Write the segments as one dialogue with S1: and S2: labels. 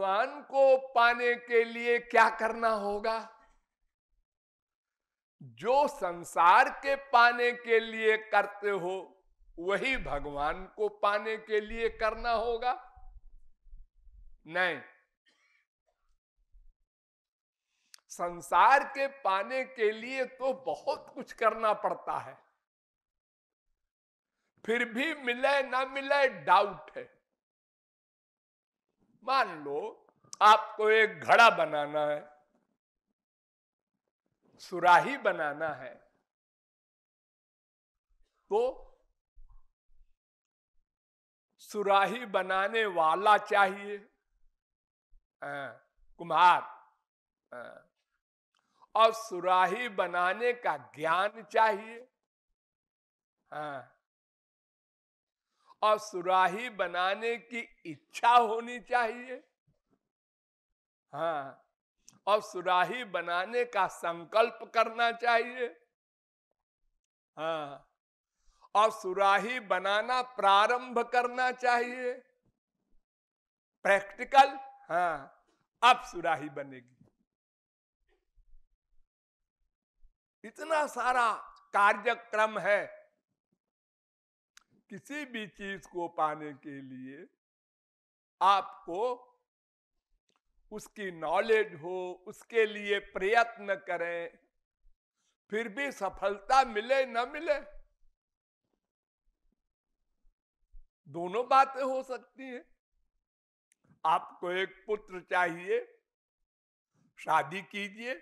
S1: भगवान को पाने के लिए क्या करना होगा जो संसार के पाने के लिए करते हो वही भगवान को पाने के लिए करना होगा नहीं संसार के पाने के लिए तो बहुत कुछ करना पड़ता है फिर भी मिले ना मिले डाउट है मान लो आपको एक घड़ा बनाना है सुराही बनाना है तो सुराही बनाने वाला चाहिए आ, हाँ, कुम्हार आ, हाँ, और सुराही बनाने का ज्ञान चाहिए आ, हाँ, और सुराही बनाने की इच्छा होनी चाहिए हाँ और सुराही बनाने का संकल्प करना चाहिए हाँ और सुराही बनाना प्रारंभ करना चाहिए प्रैक्टिकल हाँ अब सुराही बनेगी इतना सारा कार्यक्रम है किसी भी चीज को पाने के लिए आपको उसकी नॉलेज हो उसके लिए प्रयत्न करें फिर भी सफलता मिले न मिले दोनों बातें हो सकती हैं आपको एक पुत्र चाहिए शादी कीजिए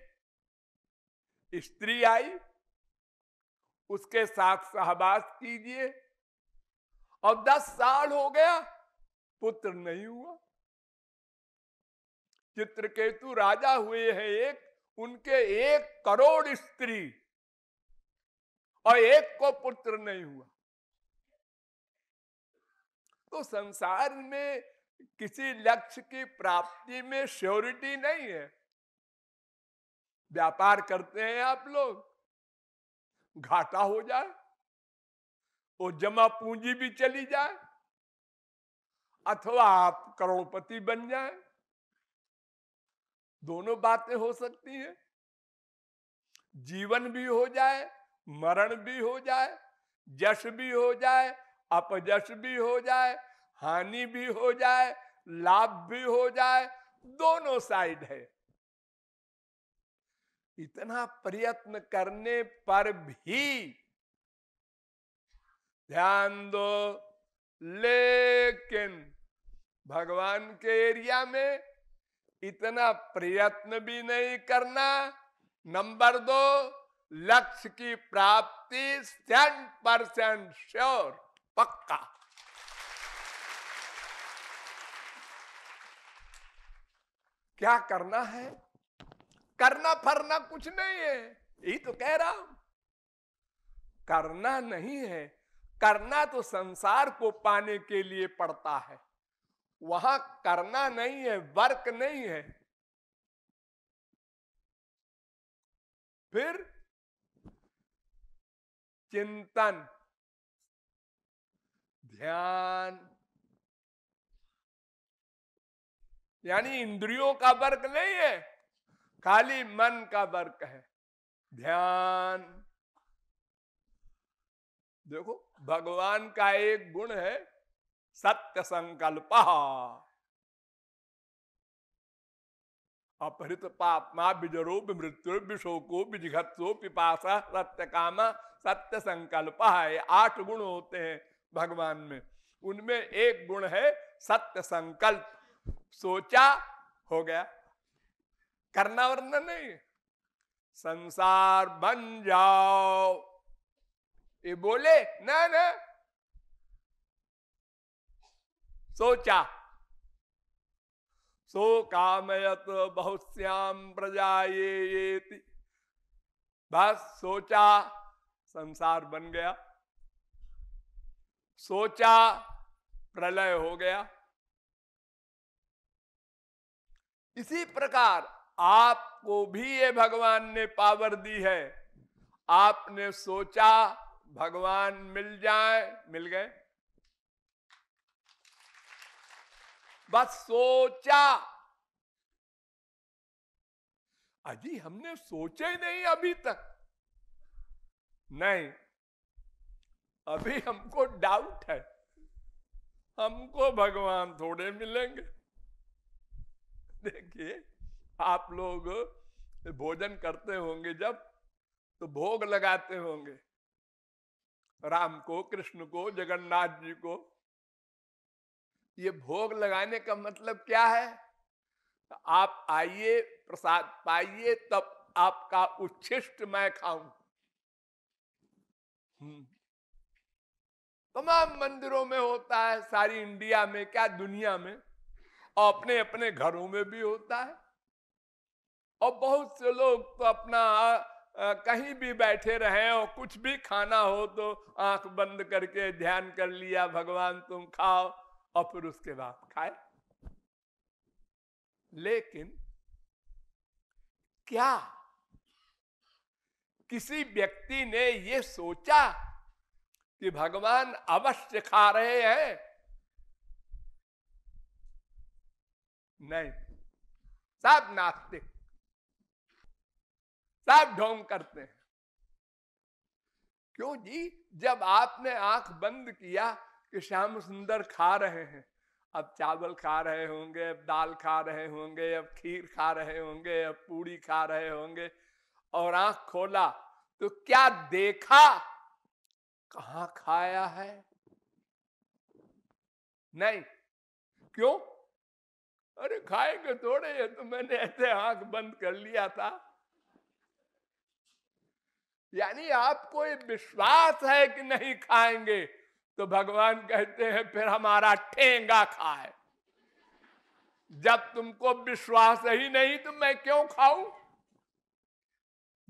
S1: स्त्री आई उसके साथ सहवास कीजिए और दस साल हो गया पुत्र नहीं हुआ चित्रकेतु राजा हुए हैं एक उनके एक करोड़ स्त्री और एक को पुत्र नहीं हुआ तो संसार में किसी लक्ष्य की प्राप्ति में श्योरिटी नहीं है व्यापार करते हैं आप लोग घाटा हो जाए वो जमा पूंजी भी चली जाए अथवा आप करोड़पति बन जाए दोनों बातें हो सकती हैं जीवन भी हो जाए मरण भी हो जाए जश भी हो जाए अपजश भी हो जाए हानि भी हो जाए लाभ भी हो जाए दोनों साइड है इतना प्रयत्न करने पर भी ध्यान दो लेकिन भगवान के एरिया में इतना प्रयत्न भी नहीं करना नंबर दो लक्ष्य की प्राप्ति सेंट परसेंट श्योर पक्का क्या करना है करना फरना कुछ नहीं है यही तो कह रहा हूं करना नहीं है करना तो संसार को पाने के लिए पड़ता है वहां करना
S2: नहीं है वर्क नहीं है फिर चिंतन ध्यान
S1: यानी इंद्रियों का वर्क नहीं है खाली मन का वर्क है ध्यान देखो भगवान का एक गुण है सत्य संकल्प अपहृत पापमा बिजरो मृत्यु विशोको विजघत्सो पिपाशा सत्य काम सत्य संकल्प है आठ गुण होते हैं भगवान में उनमें एक गुण है सत्य संकल्प सोचा हो गया करना वरना नहीं संसार बन जाओ ये बोले ना ना सोचा सो कामयत श्याम प्रजा ये ये थी। बस सोचा संसार बन गया सोचा प्रलय हो गया इसी प्रकार आपको भी ये भगवान ने पावर दी है आपने सोचा भगवान मिल जाए मिल गए बस सोचा अजी हमने सोचे नहीं अभी तक नहीं अभी हमको डाउट है हमको भगवान थोड़े मिलेंगे देखिए आप लोग भोजन करते होंगे जब तो भोग लगाते होंगे राम को कृष्ण को जगन्नाथ जी को ये भोग लगाने का मतलब क्या है तो आप आइए प्रसाद पाइए तब आपका उच्छिष्ट मैं खाऊं हम्म। तमाम मंदिरों में होता है सारी इंडिया में क्या दुनिया में और अपने अपने घरों में भी होता है और बहुत से लोग तो अपना आ, कहीं भी बैठे रहे और कुछ भी खाना हो तो आंख बंद करके ध्यान कर लिया भगवान तुम खाओ और फिर उसके बाद खाए लेकिन क्या किसी व्यक्ति ने यह सोचा कि भगवान अवश्य खा रहे हैं नहीं सब नास्तिक सब ढोंग करते हैं क्यों जी जब आपने आंख बंद किया कि श्याम सुंदर खा रहे हैं अब चावल खा रहे होंगे अब दाल खा रहे होंगे अब खीर खा रहे होंगे अब पूड़ी खा रहे होंगे और आंख खोला तो क्या देखा कहा खाया है नहीं क्यों अरे खाएंगे थोड़े ये तो मैंने ऐसे आंख बंद कर लिया था यानी आपको ये विश्वास है कि नहीं खाएंगे तो भगवान कहते हैं फिर हमारा ठेंगा खाए जब तुमको विश्वास ही नहीं तो मैं क्यों खाऊं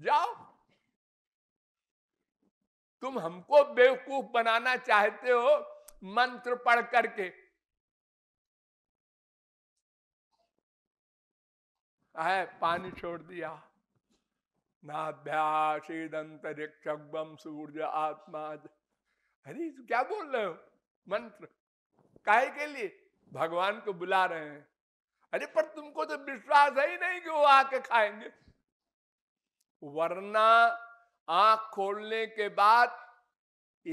S1: जाओ तुम हमको बेवकूफ बनाना चाहते हो मंत्र पढ़ करके है पानी छोड़ दिया नाभ्यासीदंतरिक्षम सूर्य आत्मा अरे तो क्या बोल रहे हो मंत्र काहे के लिए भगवान को बुला रहे हैं अरे पर तुमको तो विश्वास है ही नहीं कि वो आके खाएंगे वरना आंख खोलने के बाद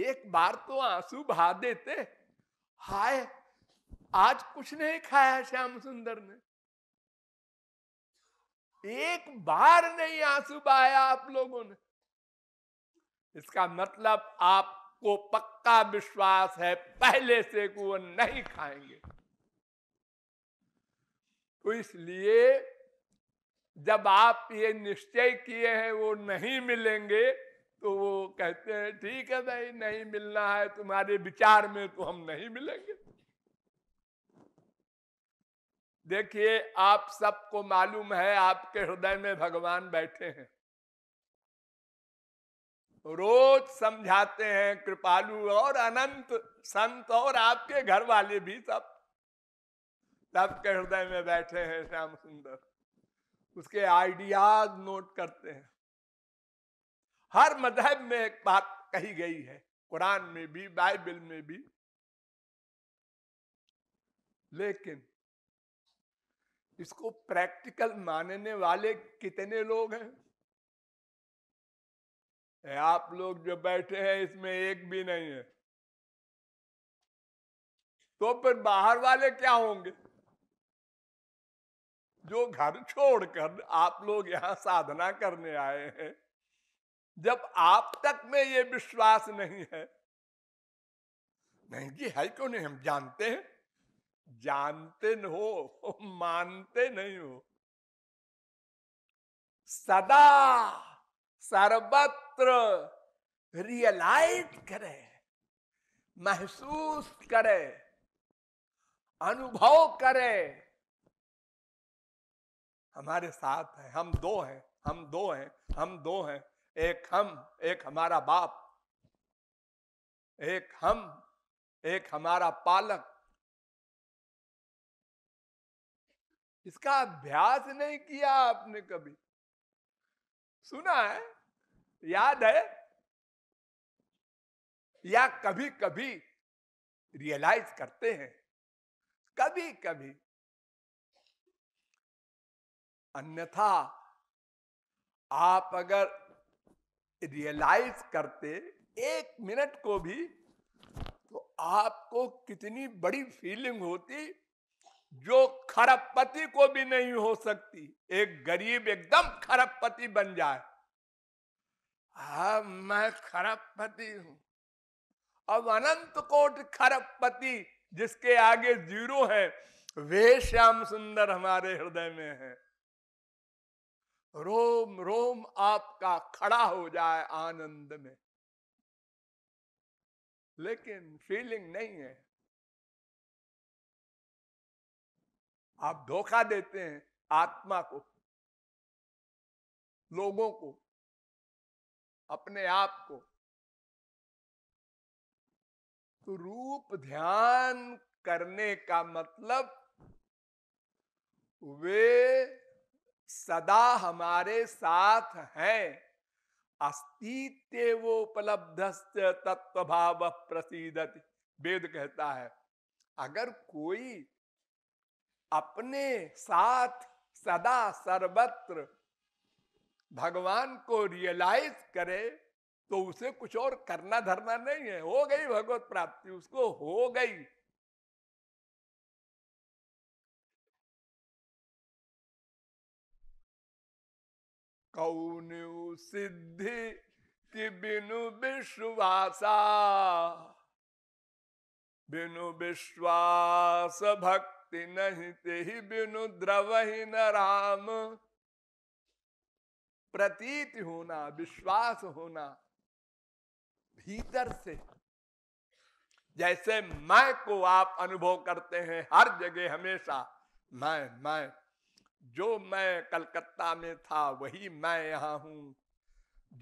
S1: एक बार तो आंसू बहा देते हाय आज कुछ नहीं खाया श्याम सुंदर ने एक बार नहीं आंसू बहाया आप लोगों ने इसका मतलब आप को पक्का विश्वास है पहले से वो नहीं खाएंगे तो इसलिए जब आप ये निश्चय किए हैं वो नहीं मिलेंगे तो वो कहते हैं ठीक है भाई नहीं मिलना है तुम्हारे विचार में तो हम नहीं मिलेंगे देखिए आप सबको मालूम है आपके हृदय में भगवान बैठे हैं रोज समझाते हैं कृपालु और अनंत संत और आपके घर वाले भी सब सबके हृदय में बैठे हैं श्याम सुंदर उसके आइडियाज नोट करते हैं हर मजहब में एक बात कही गई है कुरान में भी बाइबल में भी लेकिन इसको प्रैक्टिकल मानने वाले कितने लोग हैं
S2: आप लोग जो बैठे हैं इसमें एक भी नहीं है तो फिर बाहर वाले क्या होंगे
S1: जो घर छोड़कर आप लोग यहां साधना करने आए हैं जब आप तक में ये विश्वास नहीं है नहीं जी है क्यों नहीं हम जानते हैं जानते न हो मानते नहीं हो सदा सर्वत मात्र रियलाइज करे महसूस करे अनुभव करे हमारे साथ है हम दो हैं हम दो हैं हम दो
S2: हैं एक हम एक हमारा बाप एक हम एक हमारा पालक इसका अभ्यास नहीं किया आपने कभी सुना है याद है या कभी कभी रियलाइज करते हैं कभी कभी अन्यथा आप अगर
S1: रियलाइज करते एक मिनट को भी तो आपको कितनी बड़ी फीलिंग होती जो खरबपति को भी नहीं हो सकती एक गरीब एकदम खरबपति बन जाए हा मैं खरब पति हूं अब अनंत कोट खरब पति जिसके आगे जीरो है वे श्याम सुंदर हमारे हृदय में है रोम रोम आपका
S2: खड़ा हो जाए आनंद में लेकिन फीलिंग नहीं है आप धोखा देते हैं आत्मा को लोगों को अपने आप को तो रूप ध्यान करने का मतलब
S1: वे सदा हमारे साथ हैं अस्तित्व उपलब्ध तत्व भाव प्रसिदत वेद कहता है अगर कोई अपने साथ सदा सर्वत्र भगवान को रियलाइज करे तो उसे कुछ और करना धरना नहीं है हो गई भगवत प्राप्ति
S2: उसको हो गई कौन सिद्धि कि बिनु विश्वासा
S1: बिनु विश्वास भक्ति नहीं ते ही बिनु द्रव ही न राम प्रतीत होना विश्वास होना भीतर से जैसे मैं को आप अनुभव करते हैं हर जगह हमेशा मैं मैं जो मैं कलकत्ता में था वही मैं यहाँ हूँ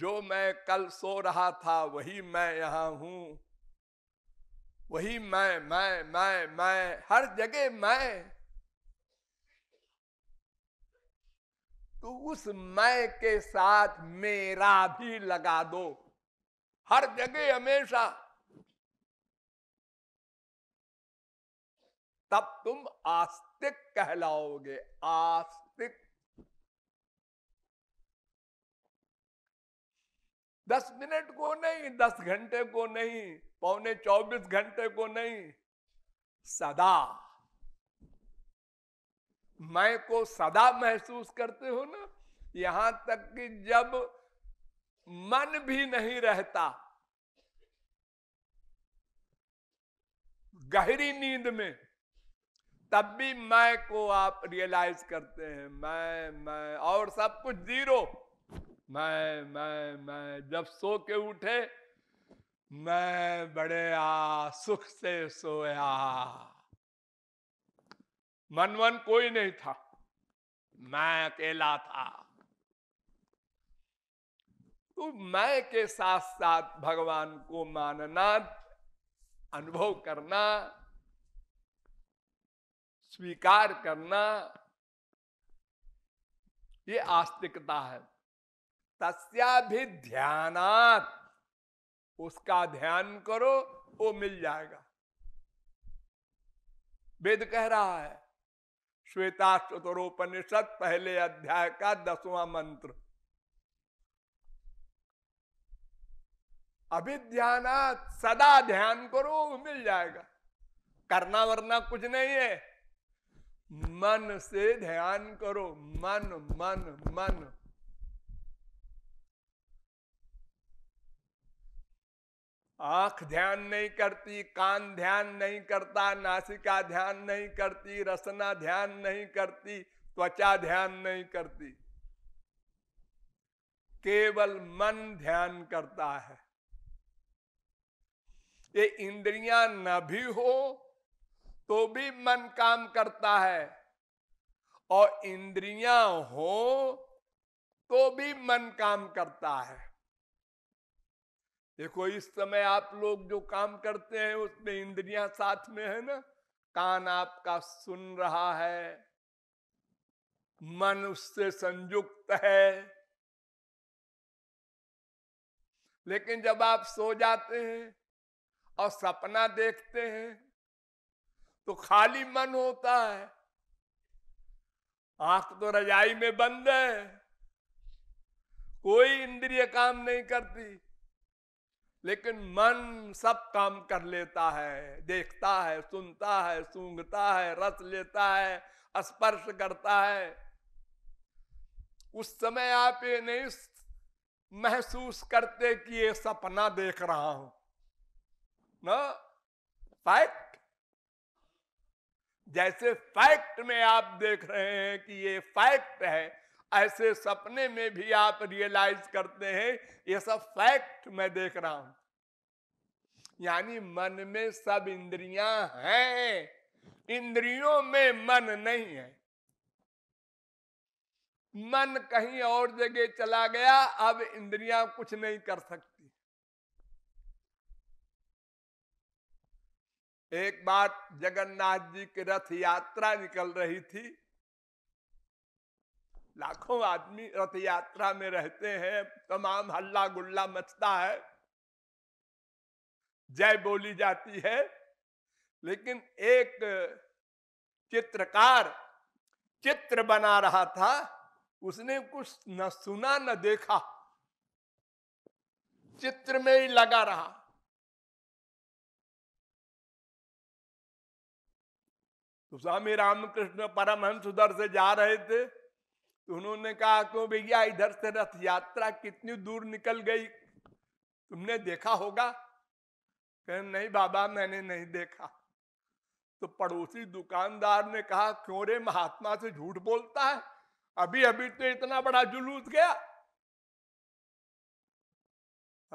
S1: जो मैं कल सो रहा था वही मैं यहाँ हूँ वही मैं मैं मैं मैं हर जगह मैं तो उस मैं के साथ मेरा भी लगा दो हर जगह हमेशा
S2: तब तुम आस्तिक कहलाओगे आस्तिक
S1: दस मिनट को नहीं दस घंटे को नहीं पौने चौबीस घंटे को नहीं सदा मैं को सदा महसूस करते हो ना यहां तक कि जब मन भी नहीं रहता गहरी नींद में तब भी मैं को आप रियलाइज करते हैं मैं मैं और सब कुछ जीरो मैं मैं मैं जब सो के उठे मैं बड़े आ सुख से सोया मनवन कोई नहीं था मैं अकेला था तो मैं के साथ साथ भगवान को मानना अनुभव करना स्वीकार करना ये आस्तिकता है तस्या भी ध्यानात उसका ध्यान करो वो मिल जाएगा वेद कह रहा है श्वेता चतुरोपनिषद पहले अध्याय का दसवां मंत्र अभिध्यानात सदा ध्यान करो मिल जाएगा करना वरना कुछ नहीं है मन से ध्यान करो मन मन मन आंख ध्यान नहीं करती कान ध्यान नहीं करता नासिका ध्यान नहीं करती रसना ध्यान नहीं करती त्वचा ध्यान नहीं करती केवल मन ध्यान करता है ये इंद्रियां न भी हो तो भी मन काम करता है और इंद्रियां हो तो भी मन काम करता है देखो इस समय आप लोग जो काम करते हैं उसमें इंद्रियां साथ में है ना कान आपका सुन रहा है मन उससे संयुक्त है लेकिन जब आप सो जाते हैं और सपना देखते हैं तो खाली मन होता है आंख तो रजाई में बंद है कोई इंद्रिय काम नहीं करती लेकिन मन सब काम कर लेता है देखता है सुनता है सूंघता है रस लेता है स्पर्श करता है उस समय आप ये नहीं महसूस करते कि ये सपना देख रहा हूं ना फैक्ट जैसे फैक्ट में आप देख रहे हैं कि ये फैक्ट है ऐसे सपने में भी आप रियलाइज करते हैं ये सब फैक्ट मैं देख रहा हूं यानी मन में सब इंद्रियां हैं इंद्रियों में मन नहीं है मन कहीं और जगह चला गया अब इंद्रियां कुछ नहीं कर सकती एक बार जगन्नाथ जी की रथ यात्रा निकल रही थी लाखों आदमी रथ यात्रा में रहते हैं तमाम हल्ला गुल्ला मचता है जय बोली जाती है लेकिन एक चित्रकार चित्र बना रहा था उसने कुछ न सुना न देखा
S2: चित्र में ही लगा रहा तो स्वामी रामकृष्ण परमहंस उधर
S1: से जा रहे थे तो उन्होंने कहा क्यों भैया इधर से रथ यात्रा कितनी दूर निकल गई तुमने देखा होगा कह नहीं बाबा मैंने नहीं देखा तो पड़ोसी दुकानदार ने कहा क्यों रे महात्मा से झूठ बोलता है अभी अभी तो इतना बड़ा जुलूस गया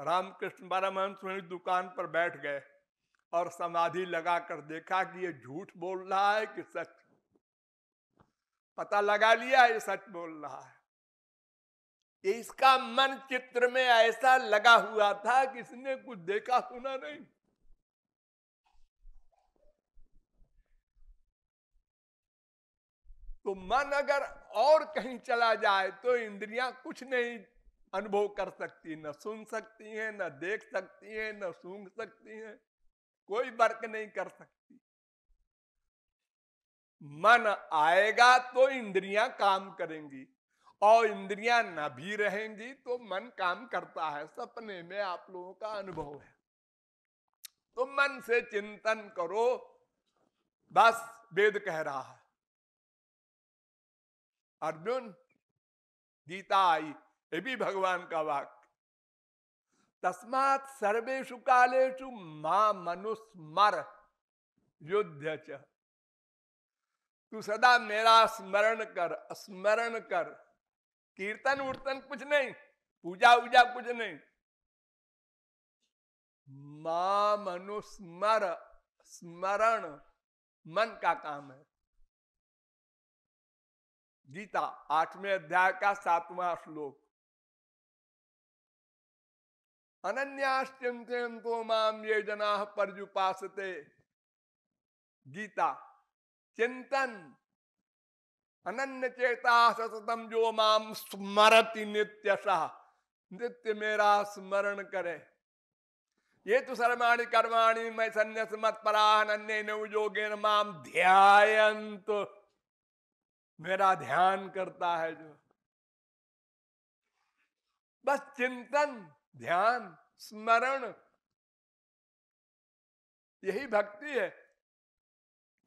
S1: रामकृष्ण परमहंस वही दुकान पर बैठ गए और समाधि लगाकर देखा कि ये झूठ बोल रहा है कि सच पता लगा लिया ये सच बोल रहा है इसका मन चित्र में ऐसा लगा हुआ था कि इसने कुछ देखा सुना नहीं तो मन अगर और कहीं चला जाए तो इंद्रियां कुछ नहीं अनुभव कर सकती न सुन सकती हैं न देख सकती हैं न सूंघ सकती हैं कोई वर्क नहीं कर सकती मन आएगा तो इंद्रियां काम करेंगी और इंद्रियां न भी रहेंगी तो मन काम करता है सपने में आप लोगों का अनुभव है तो मन से चिंतन करो बस वेद कह रहा है अर्जुन गीता आई ये भी भगवान का वाक्य तस्मात सर्वेशु कालेशु मां मनुस्मर युद्ध तू सदा मेरा स्मरण कर स्मरण कर कीर्तन उर्तन कुछ नहीं पूजा उजा
S2: कुछ नहीं मां मनुस्मर स्मरण मन का काम है गीता आठवें अध्याय का सातवां श्लोक
S1: अनन्याश्चिंतो माम ये जना पर गीता चिंतन अनन्य चेता सततम जो माम स्मरती नित्यशा नित्य मेरा स्मरण करे ये तो सर्वाणी कर्माणी मैं संन्यास मत परान अन्य माम ध्यायंत तो
S2: मेरा ध्यान करता है जो बस चिंतन ध्यान स्मरण
S1: यही भक्ति है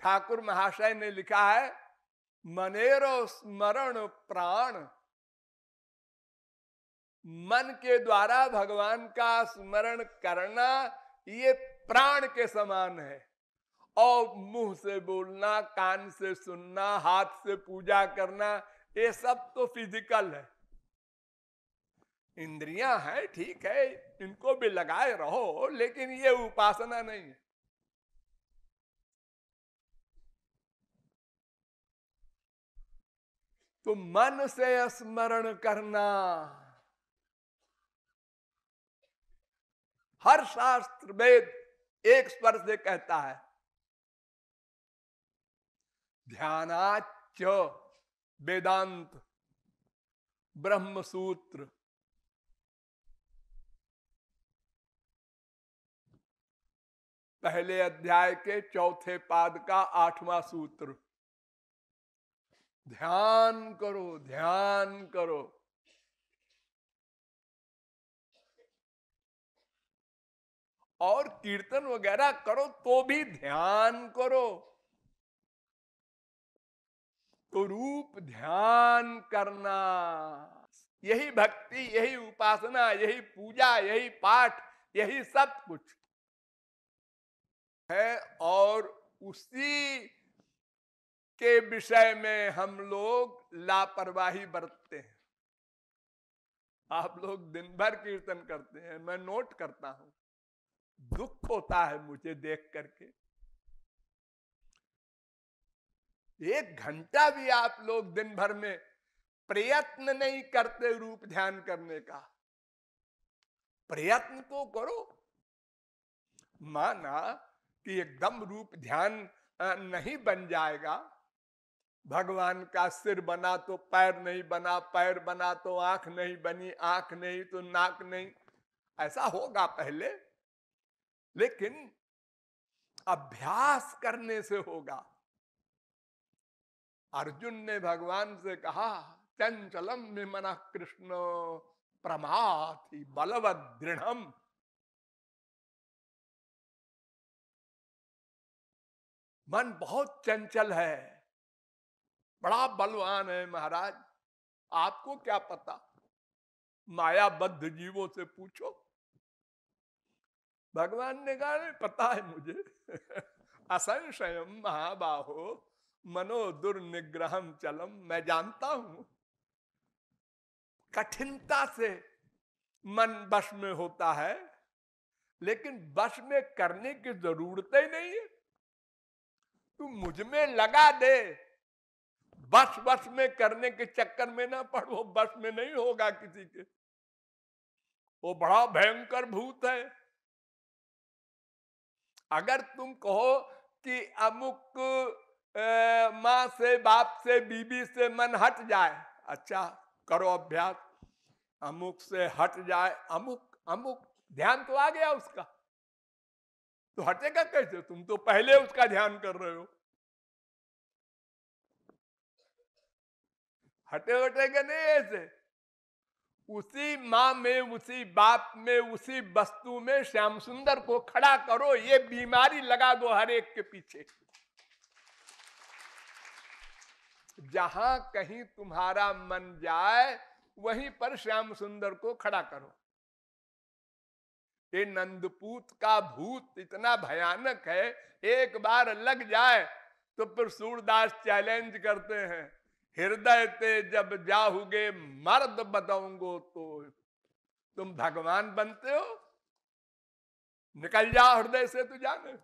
S1: ठाकुर महाशय ने लिखा है मनेरो स्मरण प्राण मन के द्वारा भगवान का स्मरण करना ये प्राण के समान है और मुंह से बोलना कान से सुनना हाथ से पूजा करना ये सब तो फिजिकल है इंद्रियां हैं ठीक है इनको भी लगाए रहो लेकिन ये उपासना नहीं है
S2: तो मन से स्मरण करना
S1: हर शास्त्र वेद एक स्वर से कहता है ध्यानाच
S2: वेदांत ब्रह्म सूत्र पहले
S1: अध्याय के चौथे पाद का आठवां सूत्र ध्यान करो ध्यान करो
S2: और कीर्तन वगैरह करो तो भी ध्यान करो तो
S1: रूप ध्यान करना यही भक्ति यही उपासना यही पूजा यही पाठ यही सब कुछ है और उसी के विषय में हम लोग लापरवाही बरतते हैं आप लोग दिन भर कीर्तन करते हैं मैं नोट करता हूं दुख होता है मुझे देख करके एक घंटा भी आप लोग दिन भर में प्रयत्न नहीं करते रूप ध्यान करने का प्रयत्न तो करो माना कि एकदम रूप ध्यान नहीं बन जाएगा भगवान का सिर बना तो पैर नहीं बना पैर बना तो आंख नहीं बनी आंख नहीं तो नाक नहीं ऐसा होगा पहले लेकिन अभ्यास करने से होगा अर्जुन ने भगवान से कहा चंचलम में मना कृष्ण प्रमाथि
S2: बलव दृढ़ मन बहुत चंचल है बड़ा
S1: बलवान है महाराज आपको क्या पता मायाबद्ध जीवों से पूछो भगवान ने कहा पता है मुझे असंशय महाबाहो मनो दुर्निग्रह चलम मैं जानता हूं कठिनता से मन बश में होता है लेकिन बश में करने की जरूरत ही नहीं है तू मुझ में लगा दे बस बस में करने के चक्कर में ना पड़ो बस में नहीं होगा किसी के वो बड़ा भयंकर भूत है अगर तुम कहो कि अमुक माँ से बाप से बीबी से मन हट जाए अच्छा करो अभ्यास अमुक से हट जाए अमुक अमुक ध्यान तो आ गया उसका तो हटेगा कैसे तुम तो पहले उसका ध्यान कर रहे हो हटे नहीं ऐसे उसी माँ में उसी बाप में उसी वस्तु में श्याम सुंदर को खड़ा करो ये बीमारी लगा दो हर एक के पीछे जहां कहीं तुम्हारा मन जाए वहीं पर श्याम सुंदर को खड़ा करो ये नंदपूत का भूत इतना भयानक है एक बार लग जाए तो फिर सूरदास चैलेंज करते हैं हृदय ते जब जाहुगे मर्द बताऊंगो तो तुम भगवान बनते हो निकल जाओ हृदय से तो जाने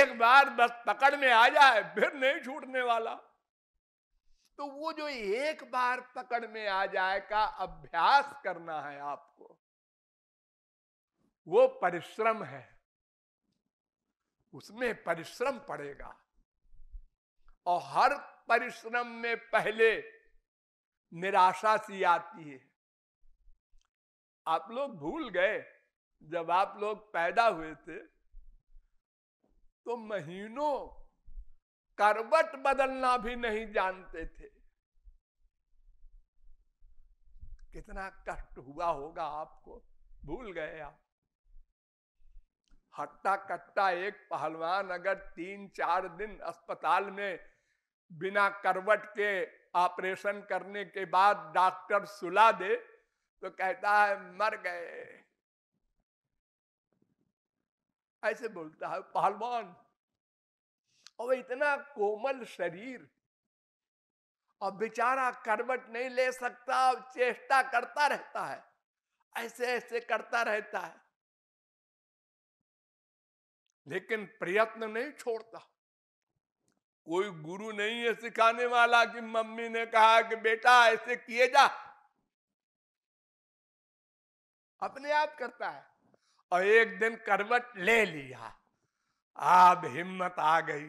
S1: एक बार बस पकड़ में आ जाए फिर नहीं छूटने वाला तो वो जो एक बार पकड़ में आ जाए का अभ्यास करना है आपको वो परिश्रम है उसमें परिश्रम पड़ेगा और हर परिश्रम में पहले निराशा सी आती है आप लोग भूल गए जब आप लोग पैदा हुए थे तो महीनों करवट बदलना भी नहीं जानते थे कितना कष्ट हुआ होगा आपको भूल गए आप हट्टा कट्टा एक पहलवान अगर तीन चार दिन अस्पताल में बिना करवट के ऑपरेशन करने के बाद डॉक्टर सुला दे तो कहता है मर गए ऐसे बोलता है पहलवान और इतना कोमल शरीर और बेचारा करवट नहीं ले सकता और चेष्टा करता रहता है ऐसे ऐसे करता रहता है लेकिन प्रयत्न नहीं छोड़ता कोई गुरु नहीं है सिखाने वाला कि मम्मी ने कहा कि बेटा ऐसे किए जा अपने आप करता है और एक दिन करवट ले लिया अब हिम्मत आ गई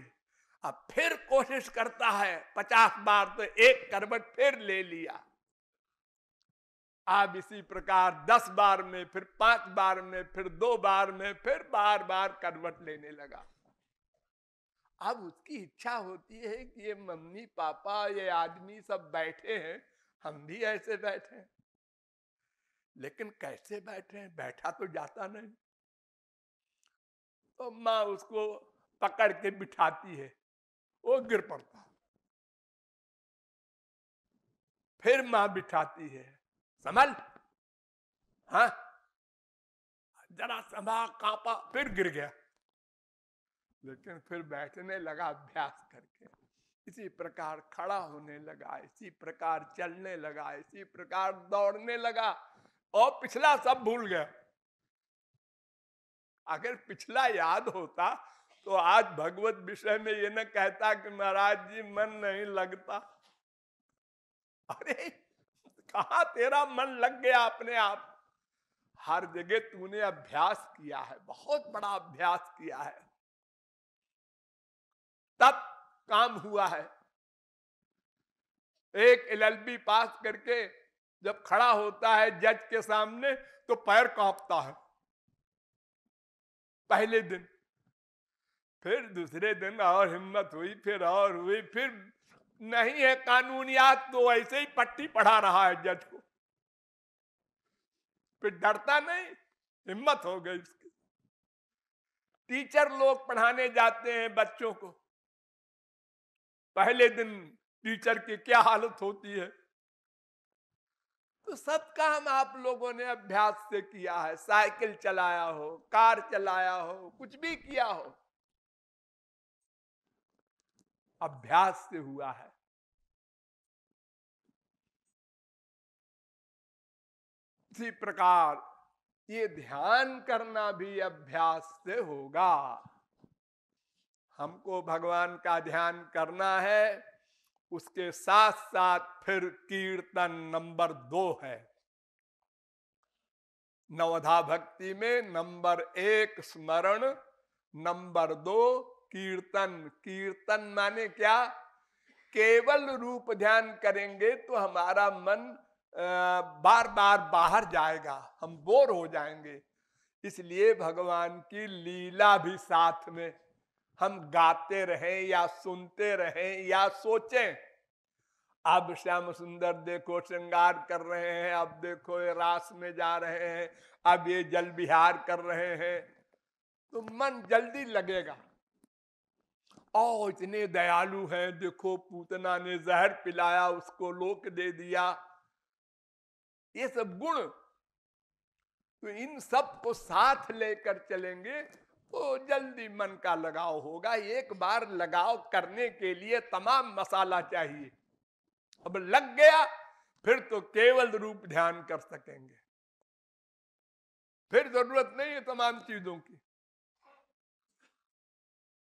S1: अब फिर कोशिश करता है पचास बार तो एक करवट फिर ले लिया आप इसी प्रकार दस बार में फिर पांच बार में फिर दो बार में फिर बार बार करवट लेने लगा अब उसकी इच्छा होती है कि ये मम्मी पापा ये आदमी सब बैठे हैं हम भी ऐसे बैठे लेकिन कैसे बैठे हैं बैठा तो जाता नहीं तो माँ उसको पकड़ के बिठाती है वो गिर पड़ता
S2: फिर माँ बिठाती है संभल हाँ जरा संभा कापा फिर गिर गया
S1: लेकिन फिर बैठने लगा अभ्यास करके इसी प्रकार खड़ा होने लगा इसी प्रकार चलने लगा इसी प्रकार दौड़ने लगा और पिछला सब भूल गया अगर पिछला याद होता तो आज भगवत विषय में ये न कहता कि महाराज जी मन नहीं लगता अरे कहा तेरा मन लग गया अपने आप हर जगह तूने अभ्यास किया है बहुत बड़ा अभ्यास किया है तब काम हुआ है एक एलएलबी पास करके जब खड़ा होता है जज के सामने तो पैर कांपता है पहले दिन फिर दूसरे दिन और हिम्मत हुई फिर और हुई फिर नहीं है कानूनियात तो ऐसे ही पट्टी पढ़ा रहा है जज को फिर डरता नहीं हिम्मत हो गई उसकी टीचर लोग पढ़ाने जाते हैं बच्चों को पहले दिन टीचर की क्या हालत होती है तो सब काम आप लोगों ने अभ्यास से किया है साइकिल चलाया हो कार चलाया हो कुछ
S2: भी किया हो अभ्यास से हुआ है इसी प्रकार ये ध्यान करना भी अभ्यास से होगा
S1: हमको भगवान का ध्यान करना है उसके साथ साथ फिर कीर्तन नंबर दो है नवधा भक्ति में नंबर एक स्मरण नंबर दो कीर्तन कीर्तन माने क्या केवल रूप ध्यान करेंगे तो हमारा मन बार बार बाहर जाएगा हम बोर हो जाएंगे इसलिए भगवान की लीला भी साथ में हम गाते रहें या सुनते रहें या सोचें अब श्याम सुंदर देखो श्रृंगार कर रहे हैं अब देखो ये रास में जा रहे हैं अब ये जल विहार कर रहे हैं तो मन जल्दी लगेगा ओ इतने दयालु हैं देखो पूतना ने जहर पिलाया उसको लोक दे दिया ये सब गुण तो इन सब को साथ लेकर चलेंगे तो जल्दी मन का लगाव होगा एक बार लगाव करने के लिए तमाम मसाला चाहिए अब लग गया फिर तो केवल रूप ध्यान कर सकेंगे फिर जरूरत नहीं है तमाम चीजों की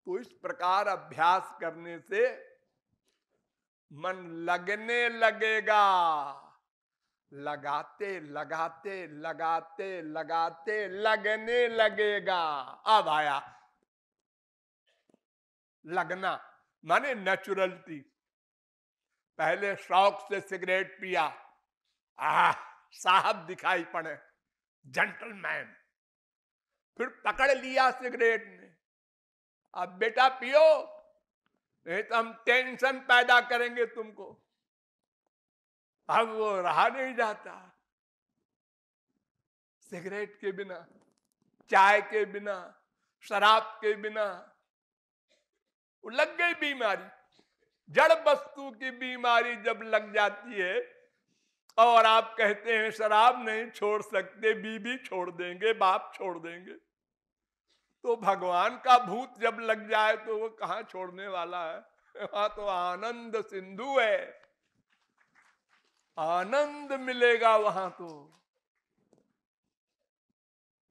S1: तो इस प्रकार अभ्यास करने से मन लगने लगेगा लगाते लगाते लगाते लगाते लगने लगेगा अब आया लगना माने नेचुरल थी पहले शौक से सिगरेट पिया आ साहब दिखाई पड़े जेंटलमैन फिर पकड़ लिया सिगरेट ने अब बेटा पियो नहीं तो हम टेंशन पैदा करेंगे तुमको अब वो रहा नहीं जाता सिगरेट के बिना चाय के बिना शराब के बिना लग गई बीमारी जड़ वस्तु की बीमारी जब लग जाती है और आप कहते हैं शराब नहीं छोड़ सकते बीबी छोड़ देंगे बाप छोड़ देंगे तो भगवान का भूत जब लग जाए तो वो कहा छोड़ने वाला है वहां तो आनंद सिंधु है आनंद मिलेगा वहां तो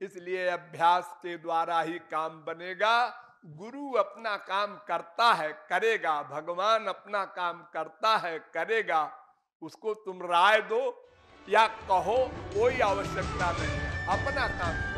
S1: इसलिए अभ्यास के द्वारा ही काम बनेगा गुरु अपना काम करता है करेगा भगवान अपना काम करता है करेगा उसको तुम राय दो या कहो कोई आवश्यकता नहीं अपना काम